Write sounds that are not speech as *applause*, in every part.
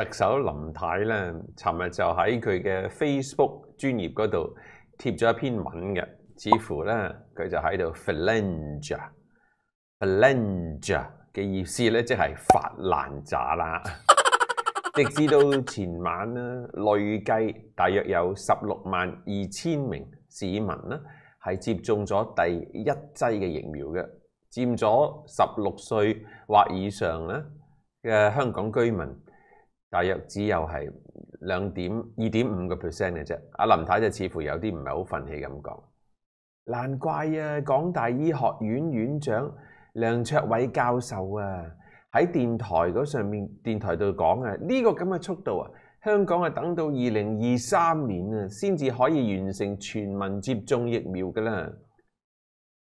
特首林太咧，尋日就喺佢嘅 Facebook 專業嗰度貼咗一篇文嘅，似乎咧佢就喺度 flange，flange 嘅意思咧即係發爛渣啦。*laughs* 直至到前晚咧，累計大約有十六萬二千名市民咧，係接種咗第一劑嘅疫苗嘅，佔咗十六歲或以上咧嘅香港居民。大約只有係兩點二點五個 percent 嘅啫，阿林太就似乎有啲唔係好憤氣咁講，難怪啊，港大醫學院院長梁卓偉教授啊，喺電台嗰上面電台度講啊，呢個咁嘅速度啊，香港啊等到二零二三年啊，先至可以完成全民接種疫苗噶啦，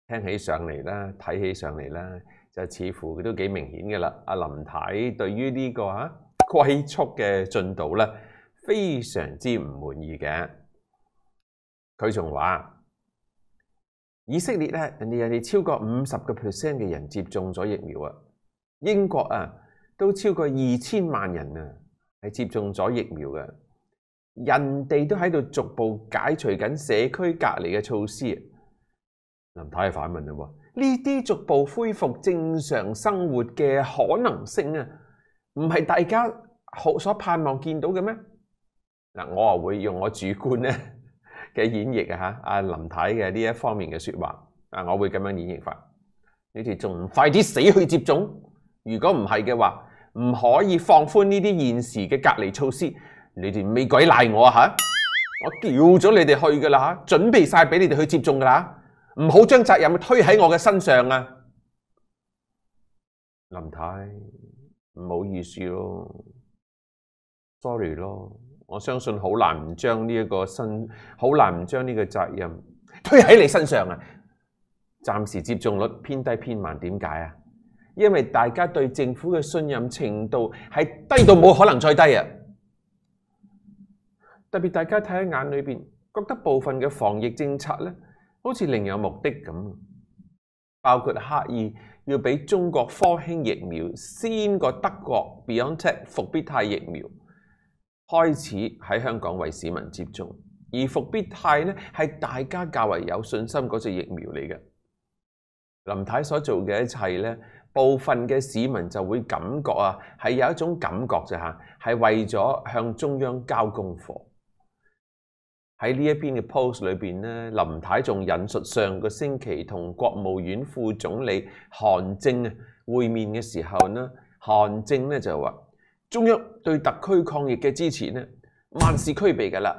聽起上嚟啦，睇起上嚟啦，就似乎都幾明顯噶啦，阿林太對於呢个啊。快速嘅進度咧，非常之唔滿意嘅。佢仲話：以色列咧，人哋人哋超過五十個 percent 嘅人接種咗疫苗啊，英國啊，都超過二千萬人啊，係接種咗疫苗嘅。人哋都喺度逐步解除緊社區隔離嘅措施。林太反問啦喎，呢啲逐步恢復正常生活嘅可能性啊？唔系大家好所盼望见到嘅咩？嗱，我啊会用我主观咧 *laughs* 嘅演绎啊吓，阿林太嘅呢一方面嘅说话啊，我会咁样演绎法。你哋仲唔快啲死去接种，如果唔系嘅话，唔可以放宽呢啲现时嘅隔离措施。你哋未鬼赖我啊吓？我叫咗你哋去噶啦吓，准备晒俾你哋去接种噶啦，唔好将责任推喺我嘅身上啊，林太。唔好意思咯，sorry 咯，我相信好难唔将呢一个身，好难唔将呢个责任推喺你身上啊。暂时接种率偏低偏慢，点解啊？因为大家对政府嘅信任程度系低到冇可能再低啊！特别大家睇喺眼里边，觉得部分嘅防疫政策咧，好似另有目的咁，包括刻意。要俾中國科興疫苗先過德國 BeyondTech 伏必泰疫苗開始喺香港為市民接種，而伏必泰呢係大家較為有信心嗰只疫苗嚟嘅。林太所做嘅一切呢，部分嘅市民就會感覺啊，係有一種感覺就嚇，係為咗向中央交功課。喺呢一篇嘅 post 里边咧，林太仲引述上个星期同国务院副总理韩正啊会面嘅时候呢，韩正呢就话中央对特区抗疫嘅支持呢，万事俱备噶啦，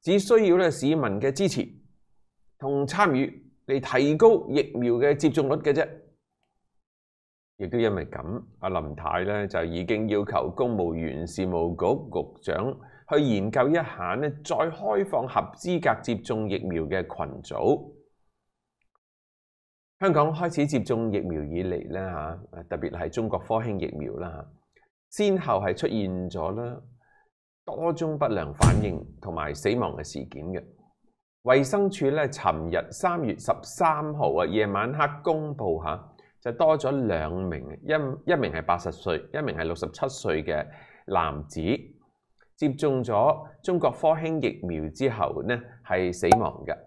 只需要咧市民嘅支持同参与嚟提高疫苗嘅接种率嘅啫。亦都因为咁，阿林太咧就已经要求公务员事务局局长。去研究一下咧，再開放合資格接種疫苗嘅群組。香港開始接種疫苗以嚟咧嚇，特別係中國科興疫苗啦，先後係出現咗啦多宗不良反應同埋死亡嘅事件嘅。衛生署咧，尋日三月十三號啊夜晚黑公布嚇，就多咗兩名，一一名係八十歲，一名係六十七歲嘅男子。接种咗中國科興疫苗之後咧，係死亡嘅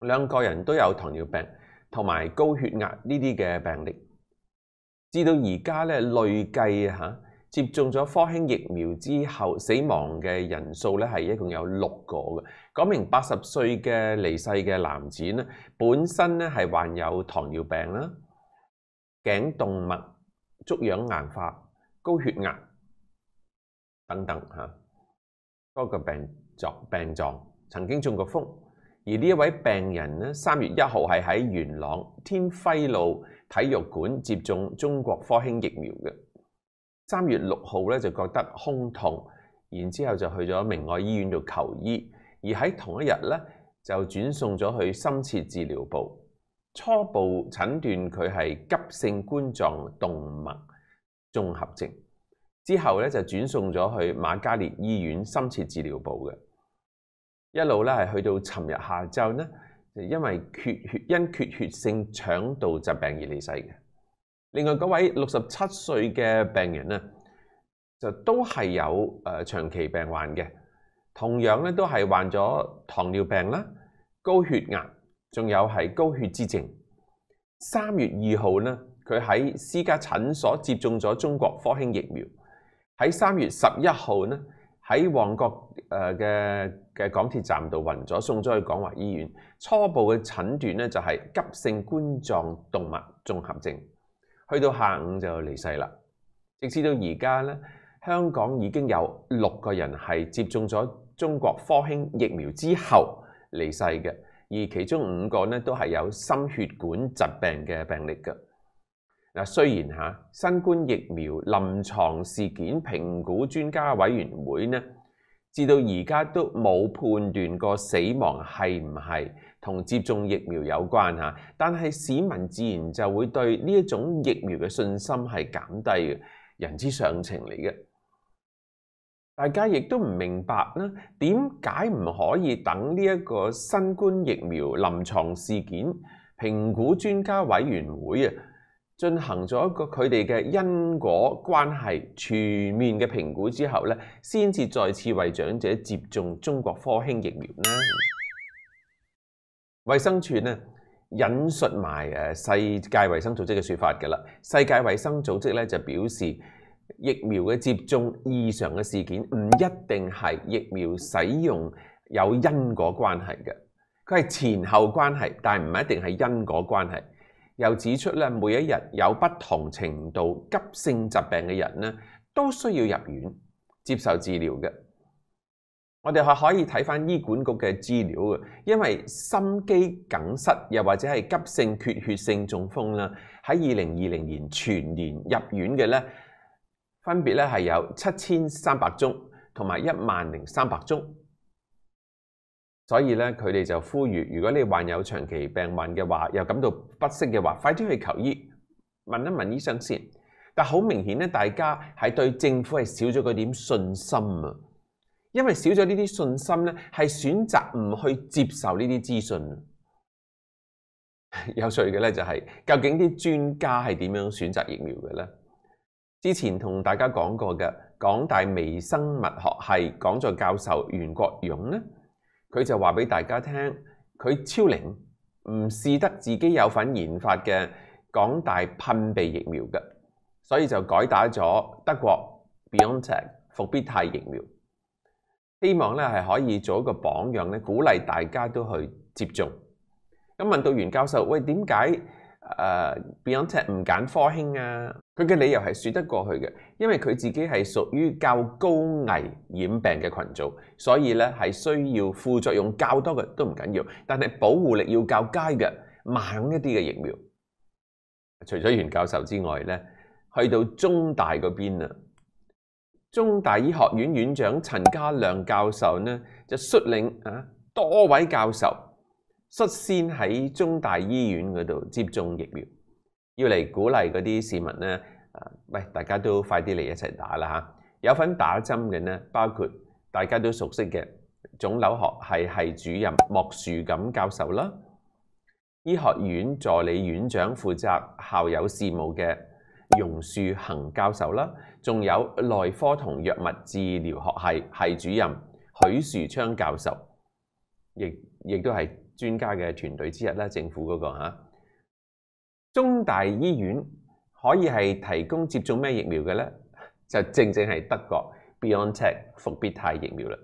兩個人都有糖尿病同埋高血壓呢啲嘅病歷。至到而家咧累計嚇，接種咗科興疫苗之後死亡嘅人數咧係一共有六個嘅，講明八十歲嘅離世嘅男子咧，本身咧係患有糖尿病啦、頸動脈粥樣硬化、高血壓。等等吓，多个病状，病状曾经中过风，而呢一位病人呢，三月一号係喺元朗天辉路体育馆接种中国科兴疫苗嘅，三月六号咧就觉得胸痛，然之后就去咗明爱医院度求医，而喺同一日咧就转送咗去深切治疗部，初步诊断佢係急性冠状动脉综合症。之後咧就轉送咗去馬加烈醫院深切治療部嘅，一路咧係去到尋日下晝呢，因為缺血因缺血性腸道疾病而離世嘅。另外嗰位六十七歲嘅病人呢，就都係有誒長期病患嘅，同樣咧都係患咗糖尿病啦、高血壓，仲有係高血脂症。三月二號呢，佢喺私家診所接種咗中國科興疫苗。喺三月十一号呢，喺旺角诶嘅嘅港铁站度晕咗，送咗去廣华医院，初步嘅诊断呢就係急性冠状动脉综合症，去到下午就离世啦。直至到而家呢，香港已经有六个人係接种咗中国科兴疫苗之后离世嘅，而其中五个呢都係有心血管疾病嘅病例嘅。嗱，雖然嚇新冠疫苗臨床事件評估專家委員會呢，至到而家都冇判斷過死亡係唔係同接種疫苗有關嚇，但係市民自然就會對呢一種疫苗嘅信心係減低嘅，人之常情嚟嘅。大家亦都唔明白啦，點解唔可以等呢一個新冠疫苗臨床事件評估專家委員會啊？進行咗一個佢哋嘅因果關係全面嘅評估之後咧，先至再次為長者接種中國科興疫苗呢衛生處呢引述埋世界衛生組織嘅說法嘅啦，世界衛生組織咧就表示疫苗嘅接種異常嘅事件唔一定係疫苗使用有因果關係嘅，佢係前後關係，但唔一定係因果關係。又指出咧，每一日有不同程度急性疾病嘅人咧，都需要入院接受治疗嘅。我哋可可以睇翻医管局嘅资料嘅，因为心肌梗塞又或者系急性缺血性中风啦，喺二零二零年全年入院嘅咧，分别咧系有七千三百宗同埋一万零三百宗。所以咧，佢哋就呼吁：如果你患有长期病患嘅话，又感到不适嘅话，快啲去求医，问一问医生先。但好明显咧，大家系对政府系少咗嗰点信心啊！因为少咗呢啲信心咧，系选择唔去接受呢啲资讯。*laughs* 有趣嘅咧，就系究竟啲专家系点样选择疫苗嘅咧？之前同大家讲过嘅，港大微生物学系讲座教授袁国勇咧。佢就話俾大家聽，佢超靈，唔試得自己有份研發嘅港大噴鼻疫苗嘅，所以就改打咗德國 Beyondtech 伏必泰疫苗，希望咧係可以做一個榜樣咧，鼓勵大家都去接種。咁問到袁教授，喂點解誒 Beyondtech 唔揀科興啊？佢嘅理由系说得过去嘅，因为佢自己系属于较高危染病嘅群组，所以咧系需要副作用较多嘅都唔紧要，但系保护力要较佳嘅猛一啲嘅疫苗。除咗袁教授之外咧，去到中大嗰边啊，中大医学院院长陈家亮教授呢就率领啊多位教授率先喺中大医院嗰度接种疫苗。要嚟鼓励嗰啲市民咧，喂，大家都快啲嚟一齐打啦吓！有份打针嘅咧，包括大家都熟悉嘅肿瘤学系系主任莫树锦教授啦，医学院助理院长负责校友事务嘅容树恒教授啦，仲有内科同药物治疗学系系主任许树昌教授，亦亦都系专家嘅团队之一啦，政府嗰个吓。中大醫院可以係提供接種咩疫苗嘅呢？*laughs* 就正正係德國 Biontech 伏必泰疫苗啦。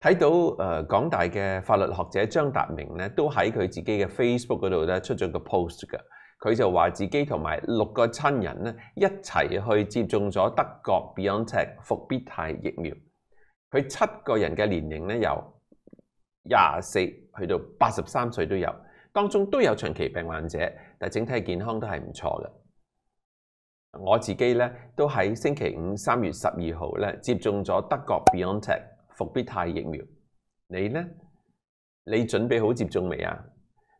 睇到誒廣大嘅法律學者張達明咧，都喺佢自己嘅 Facebook 嗰度咧出咗個 post 噶，佢就話自己同埋六個親人咧一齊去接種咗德國 Biontech 伏必泰疫苗，佢七個人嘅年齡咧由廿四去到八十三歲都有。当中都有长期病患者，但整体健康都系唔错嘅。我自己咧都喺星期五三月十二号咧接种咗德国 Biontech 伏必泰疫苗。你呢？你准备好接种未啊？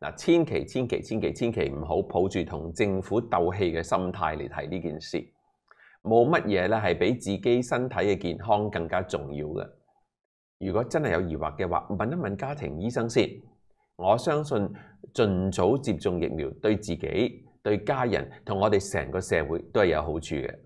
嗱，千祈千祈千祈千祈唔好抱住同政府斗气嘅心态嚟睇呢件事。冇乜嘢咧系比自己身体嘅健康更加重要嘅。如果真系有疑惑嘅话，问一问家庭医生先。我相信。盡早接種疫苗，對自己、對家人同我哋成個社會都係有好處嘅。